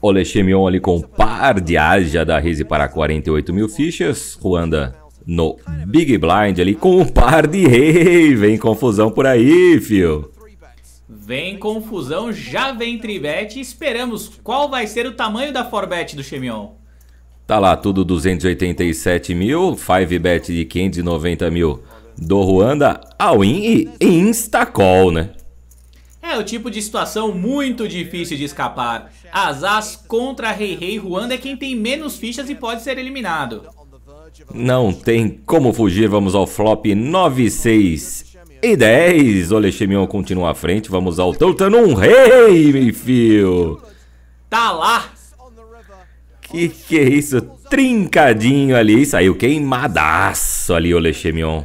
Ole Chemion ali com um par de Aja da Rize para 48 mil fichas. Ruanda no Big Blind ali com um par de rei. Vem confusão por aí, fio. Vem confusão, já vem tribet. Esperamos qual vai ser o tamanho da forbet do Chemion. Tá lá, tudo 287 mil, 5bet de 590 mil do Ruanda, all-in e instacall, né? É o tipo de situação muito difícil de escapar. Azaz contra Rei Rei Ruanda é quem tem menos fichas e pode ser eliminado. Não tem como fugir, vamos ao flop 9, 6 e 10. O Lechemion continua à frente, vamos ao um Rei, meu filho. Tá lá. Que que é isso? Trincadinho ali, saiu queimadaço ali o Lechemion.